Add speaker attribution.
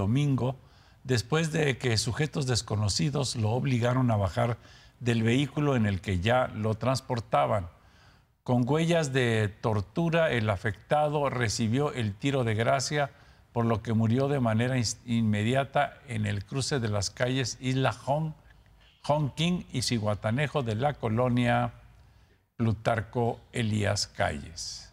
Speaker 1: domingo después de que sujetos desconocidos lo obligaron a bajar del vehículo en el que ya lo transportaban. Con huellas de tortura, el afectado recibió el tiro de gracia, por lo que murió de manera inmediata en el cruce de las calles Isla Hong, King y Ciguatanejo de la colonia Plutarco Elías Calles.